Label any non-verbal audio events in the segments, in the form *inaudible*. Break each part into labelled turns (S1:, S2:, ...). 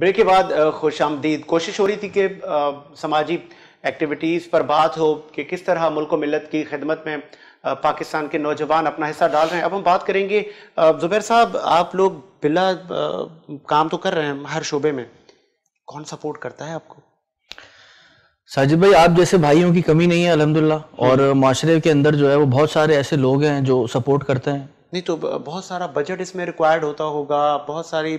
S1: Break के बाद खुश आमदीद कोशिश हो रही थी कि समाजी एक्टिविटीज़ पर बात हो कि किस तरह मुल्क मिलत की खिदमत में पाकिस्तान के नौजवान अपना हिस्सा डाल रहे हैं अब हम बात करेंगे जुबैर साहब आप लोग बिला काम तो कर रहे हैं हर शोबे में कौन सपोर्ट करता है आपको
S2: साजिद भाई आप जैसे भाइयों की कमी नहीं है अलहमदिल्ला और हम्म। माशरे के अंदर जो है वो बहुत सारे ऐसे लोग हैं जो सपोर्ट करते हैं
S1: नहीं तो बहुत सारा बजट इसमें रिक्वायर्ड होता होगा बहुत सारी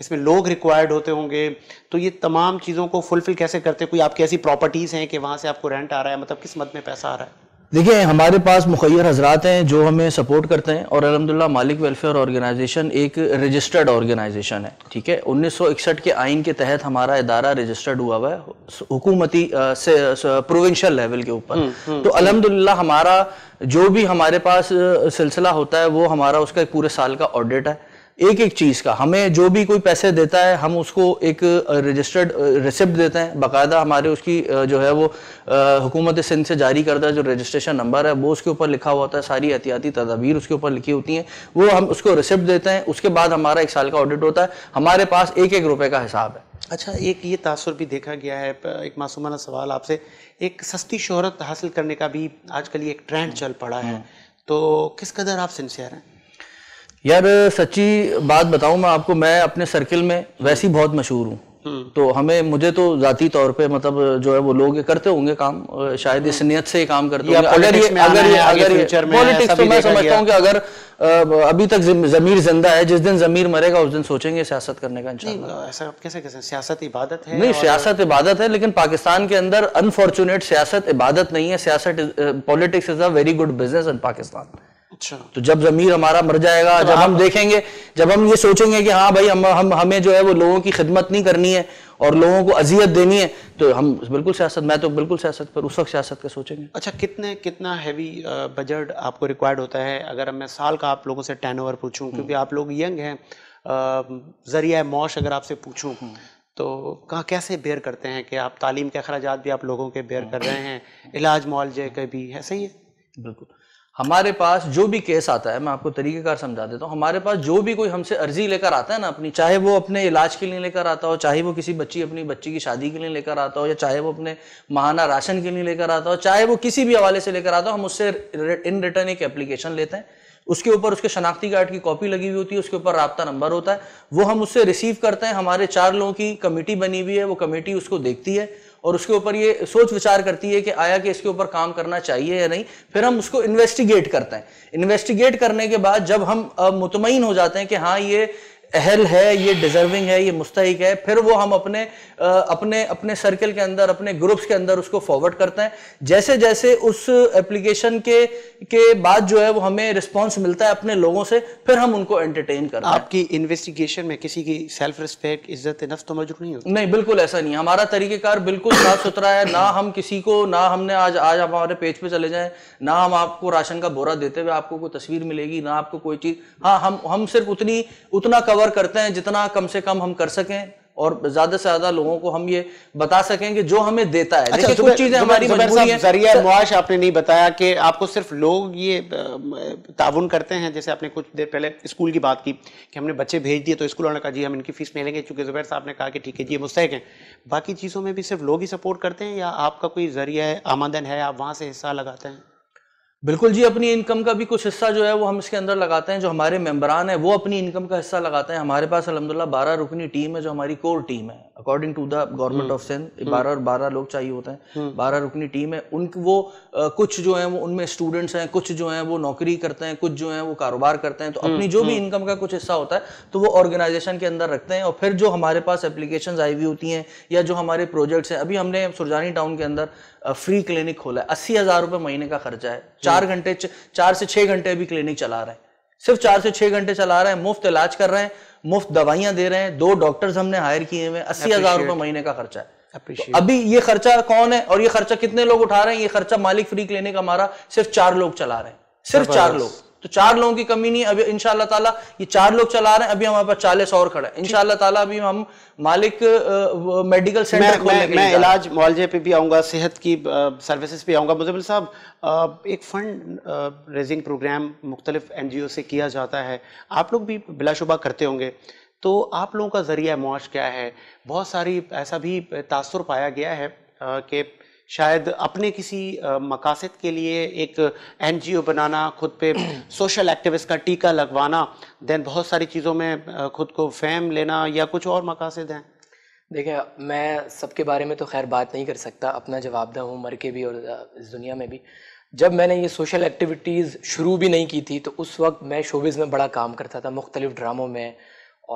S1: इसमें लोग रिक्वायर्ड होते होंगे तो ये तमाम चीज़ों को फुलफिल कैसे करते कोई आपकी ऐसी प्रॉपर्टीज़ हैं कि वहाँ से आपको रेंट आ रहा है मतलब किस मद में पैसा आ रहा है
S2: देखिए हमारे पास मुखैर हजरात हैं जो हमें सपोर्ट करते हैं और अलहमदिल्ला मालिक वेलफेयर ऑर्गेनाइजेशन एक रजिस्टर्ड ऑर्गेनाइजेशन है ठीक है 1961 के आइन के तहत हमारा इदारा रजिस्टर्ड हुआ हुआ है हुकूमती से प्रोविंशियल लेवल के ऊपर हम्म, हम्म, तो हम्म। अलहमदिल्ला हमारा जो भी हमारे पास सिलसिला होता है वो हमारा उसका एक पूरे साल का ऑडिट है एक एक चीज का हमें जो भी कोई पैसे देता है हम उसको एक रजिस्टर्ड रिसिप्ट देते हैं बाकायदा हमारे उसकी जो है वो हुकूमत सिंध से जारी करता है जो रजिस्ट्रेशन नंबर है वो उसके ऊपर लिखा हुआ होता है सारी एहतियाती तदाबीर उसके ऊपर लिखी होती हैं वो हम उसको रिसिप्ट देते हैं उसके बाद हमारा एक साल का ऑडिट होता है हमारे पास एक एक रुपये का हिसाब
S1: है अच्छा एक ये तासर भी देखा गया है एक मासूमाना सवाल आपसे एक सस्ती शहरत हासिल करने का भी आजकल ये एक ट्रेंड चल पड़ा है हम्म। तो किस कदर आप सिंसियर हैं
S2: यार सच्ची बात बताऊं मैं आपको मैं अपने सर्किल में वैसे ही बहुत मशहूर हूँ हम्म। तो हमें मुझे तो जाती तौर पे मतलब जो है वो लोग करते होंगे काम शायद इस हम्म। नियत से ही काम करते होंगे अगर ये अगर ये अगर पॉलिटिक्स तो मैं समझता हूँ कि अगर अभी तक जमीर जिंदा है जिस दिन जमीर मरेगा उस दिन सोचेंगे सियासत करने का ऐसा कैसे कैसे
S1: सियासत इबादत है नहीं
S2: सियासत इबादत है लेकिन पाकिस्तान के अंदर अनफॉर्चुनेट सियासत इबादत नहीं है सियासत politics is a very good business in Pakistan अच्छा तो जब जमीर हमारा मर जाएगा तो जब हम देखेंगे जब हम ये सोचेंगे कि हाँ भाई हम हम हमें जो है वो लोगों की खिदमत नहीं करनी है और लोगों को अजियत देनी है तो हम बिल्कुल सियासत मैं तो बिल्कुल सियासत पर उस वक्त सियासत का
S1: सोचेंगे अच्छा कितने कितना हैवी बजट uh, आपको रिक्वायर्ड होता है अगर मैं साल का आप लोगों से टर्न ओवर पूछूँ क्योंकि आप लोग यंग हैं uh, ज़रिया मौश अगर आपसे पूछूँ हम्म। तो कहाँ कैसे बेयर करते हैं कि आप तालीम के अखराज भी आप लोगों के बेयर कर रहे हैं इलाज मुआलजे के भी है सही है बिल्कुल हमारे पास जो भी केस आता है मैं आपको तरीकेकार
S2: समझा देता हूँ हमारे पास जो भी कोई हमसे अर्जी लेकर आता है ना अपनी चाहे वो अपने इलाज के लिए लेकर आता हो चाहे वो किसी बच्ची अपनी बच्ची की शादी के लिए लेकर आता हो या चाहे वो अपने महाना राशन के लिए लेकर आता हो चाहे वो किसी भी हवाले से लेकर आता हो हम उससे इन रिटर्न एक एप्लीकेशन लेते हैं उसके ऊपर उसके शनाख्ती कार्ड की कॉपी लगी हुई होती है उसके ऊपर रबता नंबर होता है वो हम उससे रिसीव करते हैं हमारे चार लोगों की कमेटी बनी हुई है वो कमेटी उसको देखती है और उसके ऊपर ये सोच विचार करती है कि आया कि इसके ऊपर काम करना चाहिए या नहीं फिर हम उसको इन्वेस्टिगेट करते हैं इन्वेस्टिगेट करने के बाद जब हम मुतमिन हो जाते हैं कि हाँ ये अहल है ये डिजर्विंग है ये मुस्तक है फिर वो हम अपने अपने अपने सर्कल के अंदर अपने ग्रुप्स के अंदर उसको फॉरवर्ड करते हैं जैसे जैसे उस एप्लीकेशन के के बाद जो है वो हमें रिस्पॉन्स मिलता है अपने लोगों से फिर हम उनको एंटरटेन करते हैं आपकी इन्वेस्टिगेशन में किसी की सेल्फ रिस्पेक्ट इज्जत नफ्स तो मौजूद नहीं होती नहीं बिल्कुल ऐसा नहीं हमारा तरीकेकार बिल्कुल साफ सुथरा है ना हम किसी को ना हमने आज आज आप हमारे पेज पर चले जाएं ना हम आपको राशन का बोरा देते हुए आपको कोई तस्वीर मिलेगी ना आपको कोई चीज हाँ हम हम सिर्फ उतनी उतना कवर कवर करते हैं जितना कम से कम हम कर सकें और
S1: ज्यादा से ज्यादा लोगों को हम ये
S2: बता सकें कि जो हमें देता है अच्छा, कुछ चीजें हमारी मजबूरी है जरिया
S1: मुआश आपने नहीं बताया कि आपको सिर्फ लोग ये ताउन करते हैं जैसे आपने कुछ देर पहले स्कूल की बात की कि हमने बच्चे भेज दिए तो स्कूल वालों ने कहा जी हम इनकी फीस नहीं लेंगे चूंकि जुबैर साहब ने कहा कि ठीक है जी मुस्तक हैं बाकी चीज़ों में भी सिर्फ लोग ही सपोर्ट करते हैं या आपका कोई जरिया आमदन है आप वहां से हिस्सा लगाते हैं बिल्कुल जी अपनी इनकम का भी कुछ हिस्सा जो है वो हम इसके अंदर लगाते हैं जो
S2: हमारे मेम्बरान है वो अपनी इनकम का हिस्सा लगाते हैं हमारे पास अलहमदिल्ला बारह रुकनी टीम है जो हमारी कोर टीम है according to the government of Sindh बारह और बारह लोग चाहिए होते हैं हम्म। बारह रुकनी टीम है उन वो आ, कुछ जो है वो उनमें स्टूडेंट्स हैं कुछ जो है वो नौकरी करते हैं कुछ जो है वो कारोबार करते हैं तो हम्म, अपनी जो भी इनकम हम्म। का कुछ हिस्सा होता है तो वो ऑर्गेनाइजेशन के अंदर रखते हैं और फिर जो हमारे पास एप्लीकेशन आई हुई होती हैं या जो हमारे प्रोजेक्ट्स हैं अभी हमने सुरजानी टाउन के अंदर फ्री क्लिनिक खोला है अस्सी हज़ार रुपये महीने का खर्चा है चार घंटे चार से छः घंटे अभी क्लिनिक चला रहे हैं सिर्फ चार से छह घंटे चला रहे हैं मुफ्त इलाज कर रहे हैं मुफ्त दवाइयां दे रहे हैं दो डॉक्टर्स हमने हायर किए हुए अस्सी हजार रुपए महीने का खर्चा है तो अभी ये खर्चा कौन है और ये खर्चा कितने लोग उठा रहे हैं ये खर्चा मालिक फ्री क्लिनिक हमारा सिर्फ चार लोग चला रहे हैं सिर्फ चार लोग तो चार लोगों की कमी नहीं अभी इनशाला ताला ये चार लोग चला रहे हैं अभी हमारे पास चालीस और खड़ा है इनशाला ताला अभी हम मालिक मेडिकल सेंटर मैं, खोलने मैं, के मैं लिए इलाज
S1: मुआवजे पे भी आऊँगा सेहत की सर्विसेज पे आऊँगा मुजमिल साहब एक फंड रेजिंग प्रोग्राम मुख्तलिफ एन से किया जाता है आप लोग भी बिलाशुबा करते होंगे तो आप लोगों का ज़रिया मुआश क्या है बहुत सारी ऐसा भी तासर पाया गया है कि शायद अपने किसी मकासद के लिए एक एनजीओ बनाना खुद पे सोशल *clears throat* एक्टिविस्ट का टीका लगवाना देन बहुत सारी चीज़ों में खुद को फैम लेना या कुछ और मकासद हैं
S3: देखिए मैं सबके बारे में तो खैर बात नहीं कर सकता अपना जवाबदा हूँ मर के भी और इस दुनिया में भी जब मैंने ये सोशल एक्टिविटीज़ शुरू भी नहीं की थी तो उस वक्त मैं शोबिज़ में बड़ा काम करता था मुख्तलिफ़ ड्रामों में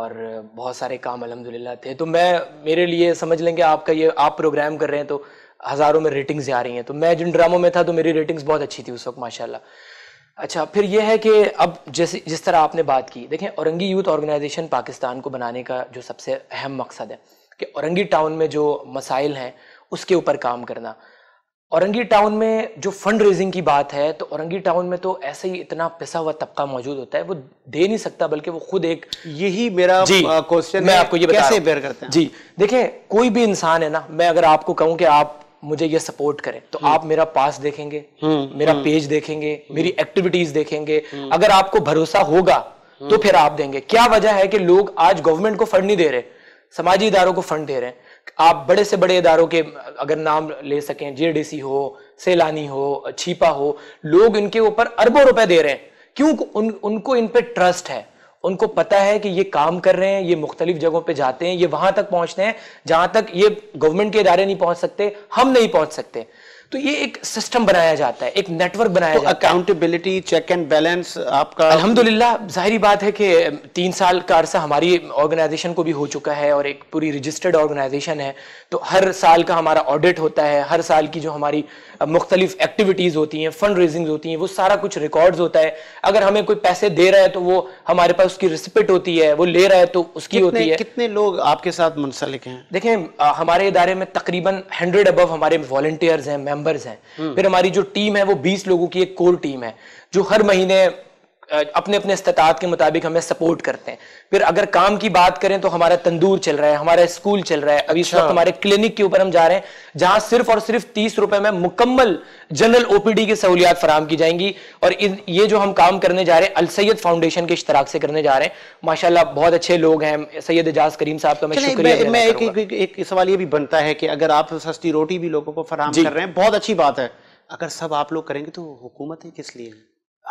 S3: और बहुत सारे काम अलहमदिल्ला थे तो मैं मेरे लिए समझ लेंगे आपका ये आप प्रोग्राम कर रहे हैं तो हज़ारों में रेटिंग्स आ रही हैं तो मैं जिन ड्रामों में था तो मेरी रेटिंग्स बहुत अच्छी थी उस वक्त माशाल्लाह अच्छा फिर यह है कि अब जैसे जिस तरह आपने बात की देखें औरंगी यूथ ऑर्गेनाइजेशन पाकिस्तान को बनाने का जो सबसे अहम मकसद है कि औरंगी टाउन में जो मसाइल हैं उसके ऊपर काम करना औरंगी टाउन में जो फंड रेजिंग की बात है तो औरंगी टाउन में तो ऐसे ही इतना पिसा हुआ तबका मौजूद होता है वो दे नहीं सकता बल्कि वो खुद एक यही मेरा क्वेश्चन मैं आपको ये बता कैसे करते हैं जी देखें कोई भी इंसान है ना मैं अगर आपको कहूं कि आप मुझे ये सपोर्ट करें तो हम्म। आप मेरा पास देखेंगे हम्म, मेरा पेज हम्म। देखेंगे मेरी एक्टिविटीज देखेंगे अगर आपको भरोसा होगा तो फिर आप देंगे क्या वजह है कि लोग आज गवर्नमेंट को फंड नहीं दे रहे समाजी इदारों को फंड दे रहे हैं आप बड़े से बड़े इदारों के अगर नाम ले सकें जेडीसी हो सेलानी हो छीपा हो लोग इनके ऊपर अरबों रुपए दे रहे हैं क्यों उन, उनको इन पे ट्रस्ट है उनको पता है कि ये काम कर रहे हैं ये मुख्तलिफ जगहों पे जाते हैं ये वहां तक पहुंचते हैं जहां तक ये गवर्नमेंट के इदारे नहीं पहुंच सकते हम नहीं पहुंच सकते तो ये एक सिस्टम बनाया जाता है एक नेटवर्क बनाया तो जाता अकाउंटेबिलिटी चेक एंड बैलेंस आपका अल्हम्दुलिल्लाह जाहरी बात है कि तीन साल का अरसा हमारी ऑर्गेनाइजेशन को भी हो चुका है और एक पूरी रजिस्टर्ड ऑर्गेनाइजेशन है तो हर साल का हमारा ऑडिट होता है हर साल की जो हमारी मुख्तलिफ एक्टिविटीज़ होती हैं फंड रेजिंग होती हैं वो सारा कुछ रिकॉर्ड होता है अगर हमें कोई पैसे दे रहा है तो वो हमारे पास उसकी रिसिप्ट होती है वो ले रहा है तो उसकी होती है
S1: कितने लोग आपके साथ मुंसलिक
S3: हैं देखें हमारे इदारे में तकरीबन हंड्रेड अबव हमारे वॉल्टियर्स हैं मेंबर्स हैं हम्म। फिर हमारी जो टीम है वो 20 लोगों की एक कोर टीम है जो हर महीने अपने अपने इस्तात के मुताबिक हमें सपोर्ट करते हैं फिर अगर काम की बात करें तो हमारा तंदूर चल रहा है हमारा स्कूल चल रहा है अभी इस अच्छा। वक्त हमारे क्लिनिक के ऊपर हम जा रहे हैं जहां सिर्फ और सिर्फ तीस रुपए में मुकम्मल जनरल ओपीडी की सहूलियात फराम की जाएंगी और ये जो हम काम करने जा रहे हैं अल सैयद फाउंडेशन के
S1: इश्तराक से करने जा रहे हैं माशाला बहुत अच्छे लोग हैं सैयद एजाज करीम साहब का सवाल ये भी बनता है कि अगर आप सस्ती रोटी भी लोगों को फराम कर रहे हैं बहुत अच्छी बात है अगर सब आप लोग करेंगे तो है किस लिए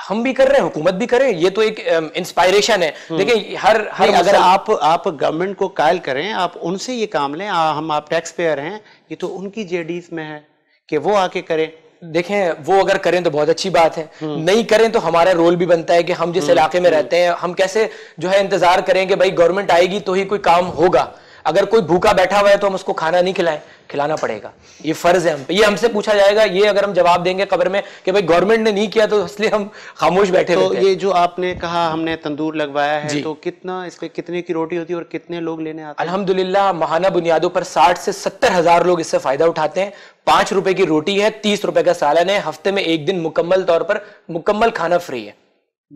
S1: हम भी कर रहे हैं हुकूमत भी करें ये तो एक इंस्पायरेशन है देखिए हम्म। हर हर अगर आप आप गवर्नमेंट को कायल करें आप उनसे ये काम लें आ, हम आप टैक्स पेयर हैं ये तो उनकी जेडीज में है कि वो आके करें देखें वो अगर करें तो बहुत अच्छी बात है हम्म। नहीं करें तो हमारा रोल भी बनता है कि हम जिस हम्म। इलाके में रहते
S3: हैं हम कैसे जो है इंतजार करें कि भाई गवर्नमेंट आएगी तो ही कोई काम होगा अगर कोई भूखा बैठा हुआ है तो हम उसको खाना नहीं खिलाएं खिलाना पड़ेगा ये फर्ज है हम पे ये हमसे पूछा जाएगा ये अगर हम जवाब देंगे कब्र में कि भाई गवर्नमेंट ने नहीं किया तो इसलिए हम खामोश बैठे तो ये
S1: जो आपने कहा हमने तंदूर लगवाया है तो कितना इसमें कितने की रोटी होती है और कितने लोग लेने आते हैं अल्हम्दुलिल्लाह महाना बुनियादों पर साठ से सत्तर हजार लोग इससे फायदा उठाते हैं पांच रुपए की रोटी है तीस रुपए का सालन
S3: है हफ्ते में एक दिन मुकम्मल तौर पर मुकम्मल खाना फ्री है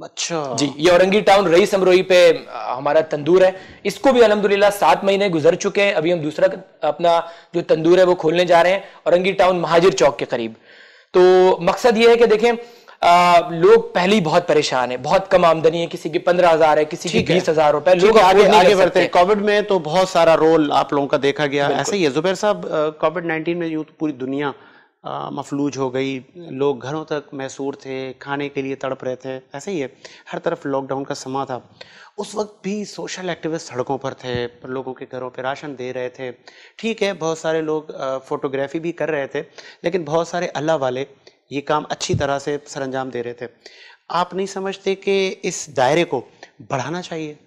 S1: अच्छा जी
S3: ये औरंगी टाउन रईस अमरोही पे हमारा तंदूर है इसको भी अलहमदुल्ला सात महीने गुजर चुके हैं अभी हम दूसरा अपना जो तंदूर है वो खोलने जा रहे हैं औरंगी टाउन महाजिर चौक के करीब तो मकसद ये है कि देखें आ, लोग पहले ही बहुत परेशान है बहुत कम आमदनी है किसी की पंद्रह हजार है किसी की बीस हजार रुपए लोग आगे आगे बढ़ते हैं
S1: कोविड में तो बहुत सारा रोल आप लोगों का देखा गया ऐसे ही है जुबैर साहब कोविड नाइन्टीन में तो पूरी दुनिया मफलूज हो गई लोग घरों तक मैसूर थे खाने के लिए तड़प रहे थे ऐसे ही है हर तरफ लॉकडाउन का समा था उस वक्त भी सोशल एक्टिविस्ट सड़कों पर थे लोगों के घरों पर राशन दे रहे थे ठीक है बहुत सारे लोग फ़ोटोग्राफी भी कर रहे थे लेकिन बहुत सारे अल्लाह वाले ये काम अच्छी तरह से सरंजाम दे रहे थे आप नहीं समझते कि इस दायरे को बढ़ाना चाहिए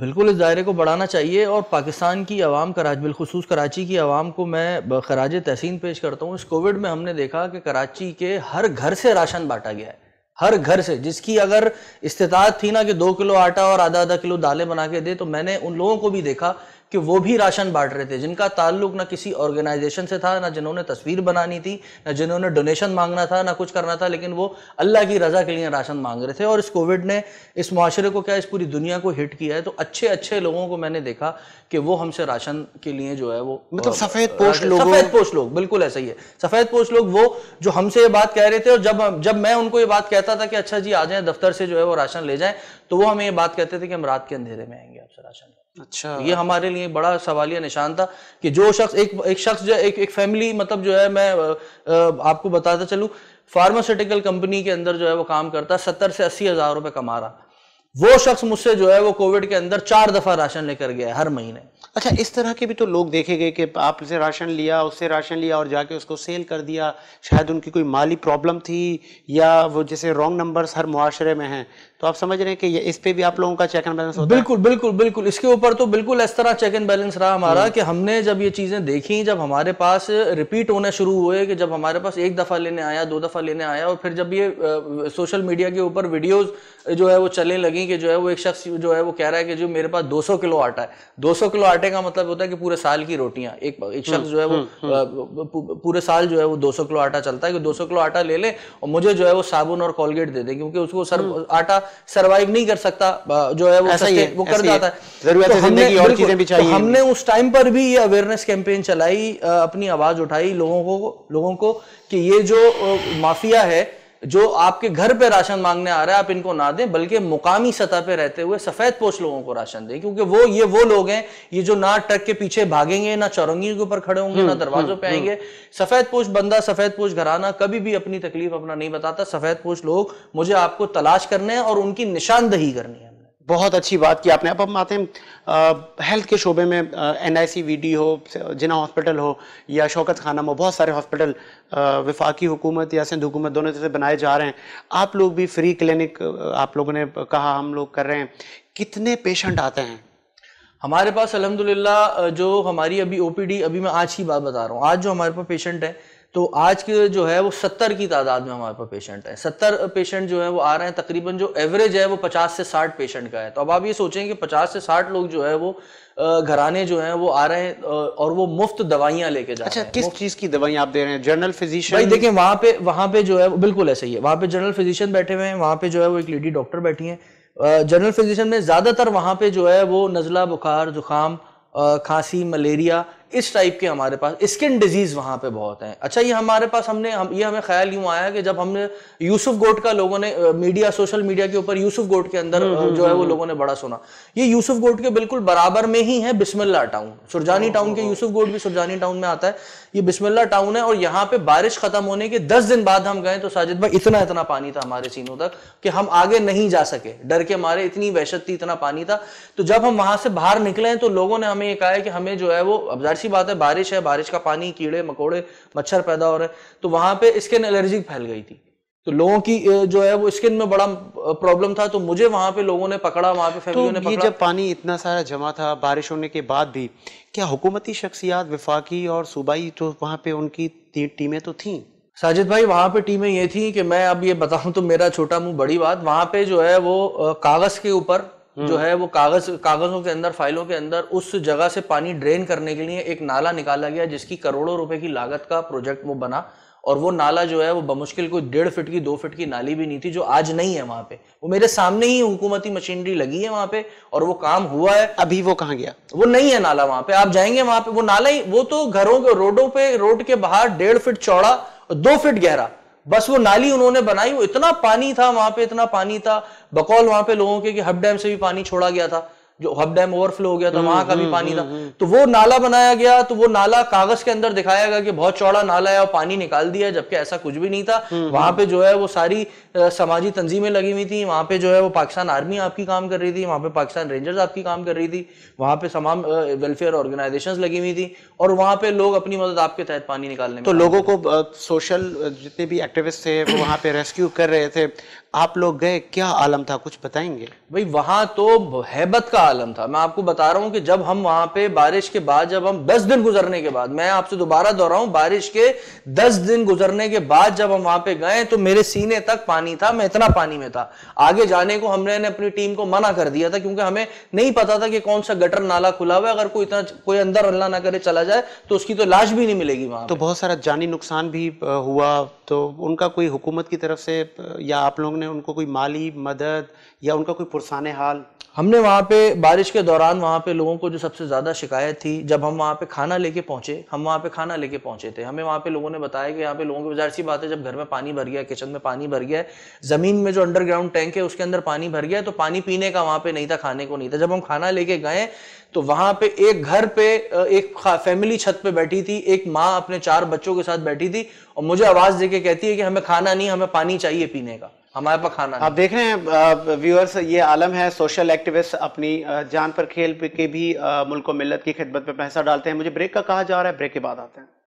S1: बिल्कुल इस दायरे को बढ़ाना चाहिए और पाकिस्तान की
S2: आवाम कराच बिलखसूस कराची की आवाम को मैं खराज तहसीन पेश करता हूँ इस कोविड में हमने देखा कि कराची के हर घर से राशन बांटा गया है हर घर से जिसकी अगर इस्तात थी ना कि दो किलो आटा और आधा आधा किलो दालें बना के दे तो मैंने उन लोगों को भी देखा कि वो भी राशन बांट रहे थे जिनका ताल्लुक ना किसी ऑर्गेनाइजेशन से था ना जिन्होंने तस्वीर बनानी थी ना जिन्होंने डोनेशन मांगना था ना कुछ करना था लेकिन वो अल्लाह की रज़ा के लिए राशन मांग रहे थे और इस कोविड ने इस माशरे को क्या इस पूरी दुनिया को हिट किया है तो अच्छे अच्छे लोगों को मैंने देखा कि वो हमसे राशन के लिए जो है वो मतलब सफ़ेद पोष लोग सफ़ेद पोष लोग बिल्कुल ऐसा ही है सफ़ेद पोष लोग वो जो हमसे ये बात कह रहे थे और जब जब मैं उनको ये बात कहता था कि अच्छा जी आ जाए दफ्तर से जो है वो राशन ले जाए तो वो हमें ये बात कहते थे कि हम रात के अंधेरे में आएंगे आपसे राशन अच्छा तो ये हमारे लिए बड़ा सवालिया निशान था कि जो शख्स एक एक शख्स जो एक एक फैमिली मतलब जो है मैं आपको बताता चलू फार्मास्यूटिकल कंपनी के अंदर जो है वो काम करता है सत्तर से अस्सी हजार रुपए कमा रहा
S1: वो शख्स मुझसे जो है वो कोविड के अंदर चार दफा राशन लेकर गया है हर महीने अच्छा इस तरह के भी तो लोग देखे गए कि आपसे राशन लिया उससे राशन लिया और जाके उसको सेल कर दिया शायद उनकी कोई माली प्रॉब्लम थी या वो जैसे रॉन्ग नंबर्स हर मुआरे में हैं तो आप समझ रहे हैं कि ये इस पे भी आप लोगों का चेक एंड बैलेंस होता बिल्कुल है? बिल्कुल बिल्कुल इसके ऊपर तो बिल्कुल इस तरह चेक एंड बैलेंस रहा हमारा हम्म। कि
S2: हमने जब ये चीजें देखी जब हमारे पास रिपीट होने शुरू हुए कि जब हमारे पास एक दफा लेने आया दो दफा लेने आया और फिर जब ये सोशल मीडिया के ऊपर वीडियोज जो है वो चलने लगी कि जो है वो एक शख्स जो है वो कह रहा है कि जो मेरे पास सौ किलो आटा है सौ किलो आटे का मतलब होता है कि पूरे साल की रोटियां एक एक शख्स हम्म, जो है वो हम्म, पूरे साल जो है वो सौ किलो आटा चलता है कि सौ किलो आटा ले ले और मुझे जो है वो साबुन और कोलगेट दे दे क्योंकि उसको सर आटा सर्वाइव नहीं कर सकता जो है वो सस्ते, है, वो कर जाता है, है। तो हमने, और चीजें भी चाहिए तो हमने उस टाइम पर भी ये अवेयरनेस कैंपेन चलाई अपनी आवाज उठाई लोगों को लोगों को कि ये जो माफिया है जो आपके घर पे राशन मांगने आ रहा है आप इनको ना दें बल्कि मुकामी सतह पे रहते हुए सफेद पोष लोगों को राशन दें क्योंकि वो ये वो लोग हैं ये जो ना ट्रक के पीछे भागेंगे ना चौरंगी के ऊपर खड़े होंगे हम्म, ना दरवाजों पे हम्म, आएंगे हम्म। सफेद पोष बंदा सफेद पोष घराना कभी भी अपनी तकलीफ अपना नहीं बताता सफेद पोष लोग मुझे आपको तलाश करने हैं और उनकी निशानदही
S1: करनी है बहुत अच्छी बात की आपने अब हम आते हैं हेल्थ के शोबे में एन आई हो जिना हॉस्पिटल हो या शौकत खाना हो बहुत सारे हॉस्पिटल विफाकी हुकूमत या सिंध हुकूमत दोनों तरह से बनाए जा रहे हैं आप लोग भी फ्री क्लिनिक आप लोगों ने कहा हम लोग कर रहे हैं कितने पेशेंट आते हैं हमारे पास अलहमदिल्ला जो
S2: हमारी अभी ओ अभी मैं आज की बात बता रहा हूँ आज जो हमारे पास पेशेंट है तो आज के जो है वो सत्तर की तादाद में हमारे पास पेशेंट है सत्तर पेशेंट जो है वो आ रहे हैं तकरीबन जो एवरेज है वो पचास से साठ पेशेंट का है तो अब आप ये सोचें कि पचास से साठ लोग जो है वो घराने जो है वो आ
S1: रहे हैं और वो मुफ्त दवाइयां लेके जा अच्छा, रहे हैं किस चीज की दवाइयां आप दे रहे हैं जनरल फिजिशियन भाई देखिए
S2: वहां पे वहां पे जो है बिल्कुल ऐसा ही है वहां पे जनरल फिजिशियन बैठे हुए हैं वहां पे जो है वो एक लेडी डॉक्टर बैठी है जनरल फिजिशियन में ज्यादातर वहां पे जो है वो नजला बुखार जुकाम खांसी मलेरिया इस टाइप के हमारे पास स्किन डिजीज वहां पे बहुत है अच्छा ये हमारे पास हमने हम, ये हमें ख्याल यूं आया कि जब हमने यूसुफ गोट का लोगों ने मीडिया सोशल मीडिया के ऊपर यूसुफ गोट के अंदर हम्म, हम्म, जो है वो हम्म। लोगों ने बड़ा सुना ये यूसुफ गोट के बिल्कुल बराबर में ही है बिस्मिल्ला टाउन सुरजानी टाउन के यूसुफ गोट भी सुरजानी टाउन में आता है ये बिस्मिल्ला टाउन है और यहाँ पे बारिश खत्म होने के दस दिन बाद हम गए तो साजिद भाई इतना इतना पानी था हमारे सीनों तक कि हम आगे नहीं जा सके डर के मारे इतनी वहशत थी इतना पानी था तो जब हम वहां से बाहर निकले तो लोगों ने हमें ये कहा कि हमें जो है वो अब ऐसी बात है बारिश है बारिश का पानी कीड़े मकोड़े मच्छर पैदा हो रहे हैं तो वहां पे स्किन एलर्जी फैल गई थी तो लोगों की जो है वो स्किन में बड़ा प्रॉब्लम था तो मुझे वहां पे लोगों ने पकड़ा वहां पे तो फैमिलियों तो ने पकड़ा जब
S1: पानी इतना सारा जमा था बारिश होने के बाद भी क्या हुकूमती शख्सियात विफाकी और सूबाई तो वहां पे उनकी टीमें तो थी साजिद भाई वहां पे टीमें ये थी कि मैं अब ये बताऊं तो मेरा छोटा मुंह बड़ी बात वहां पे जो है वो
S2: कागज़ के ऊपर हम्म। जो है वो कागज कागजों के अंदर फाइलों के अंदर उस जगह से पानी ड्रेन करने के लिए एक नाला निकाला गया जिसकी करोड़ों रुपए की लागत का प्रोजेक्ट वो बना और वो नाला जो है वो बमुश्किल कोई डेढ़ फिट की दो फिट की नाली भी नहीं थी जो आज नहीं है वहां पे वो मेरे सामने ही हुकूमती मशीनरी लगी है वहां पे और वो काम हुआ है अभी वो कहाँ गया वो नहीं है नाला वहां पे आप जाएंगे वहां पे वो नाला ही वो तो घरों के रोडों पे रोड के बाहर डेढ़ फिट चौड़ा और दो फिट गहरा बस वो नाली उन्होंने बनाई वो इतना पानी था वहां पे इतना पानी था बकौल वहां पे लोगों के कि हब डैम से भी पानी छोड़ा गया था जो हब डैम ओवरफ्लो हो गया था हम्म, वहां का भी हम्म, पानी था हम्म, तो वो नाला बनाया गया तो वो नाला कागज के अंदर दिखाया गया कि बहुत चौड़ा नाला है और पानी निकाल दिया जबकि ऐसा कुछ भी नहीं था वहां पे जो है वो सारी समाजी तंजीमें लगी हुई थी वहाँ पे जो है वो पाकिस्तान आर्मी आपकी काम कर रही थी वहाँ पे पाकिस्तान रेंजर्स आपकी काम कर रही थी वहाँ पे तमाम वेलफेयर ऑर्गेनाइजेशंस लगी हुई थी और वहाँ पे लोग अपनी मदद आपके तहत पानी निकालने तो लोगों
S1: को सोशल जितने भी एक्टिविस्ट थे वो वहाँ पे रेस्क्यू कर रहे थे आप लोग गए क्या आलम था कुछ बताएंगे भाई वहाँ तो हैबत का आलम था मैं आपको बता रहा हूँ कि जब हम वहाँ पे बारिश के बाद
S2: जब हम दस दिन गुजरने के बाद मैं आपसे दोबारा दोहरा हूँ बारिश के दस दिन गुजरने के बाद जब हम वहाँ पे गए तो मेरे सीने तक पानी पानी था मैं इतना पानी में था आगे जाने को हमने ने अपनी टीम को मना कर दिया था क्योंकि हमें नहीं पता था कि कौन सा गटर नाला खुला हुआ है अगर कोई इतना कोई अंदर अल्लाह ना करे चला जाए तो उसकी तो लाश भी नहीं मिलेगी वहां
S1: तो बहुत सारा जानी नुकसान भी हुआ तो उनका कोई हुकूमत की तरफ से या आप लोगों ने उनको कोई माली मदद या उनका कोई पुरसान हाल हमने वहाँ पे बारिश के दौरान वहाँ पे लोगों को जो सबसे ज़्यादा शिकायत थी जब
S2: हम वहाँ पे खाना लेके पहुँचे हम वहाँ पे खाना लेके पहुँचे थे हमें वहाँ पे लोगों ने बताया कि यहाँ पे लोगों की बाजार सी बात है जब घर में पानी भर गया किचन में पानी भर गया ज़मीन में जो अंडरग्राउंड टैंक है उसके अंदर पानी भर गया तो पानी पीने का वहाँ पे नहीं था खाने को नहीं था जब हम खाना लेके गए तो वहाँ पे एक घर पे एक फैमिली छत पे बैठी थी एक माँ अपने चार बच्चों के साथ बैठी थी और मुझे आवाज़ दे के कहती है कि हमें खाना नहीं हमें पानी चाहिए पीने का हमारे पास खाना आप
S1: देख रहे हैं व्यूअर्स ये आलम है सोशल एक्टिविस्ट अपनी जान पर खेल के भी मुल्क मिलत की खिदमत पे पैसा डालते हैं मुझे ब्रेक का कहा जा रहा है ब्रेक के बाद आते हैं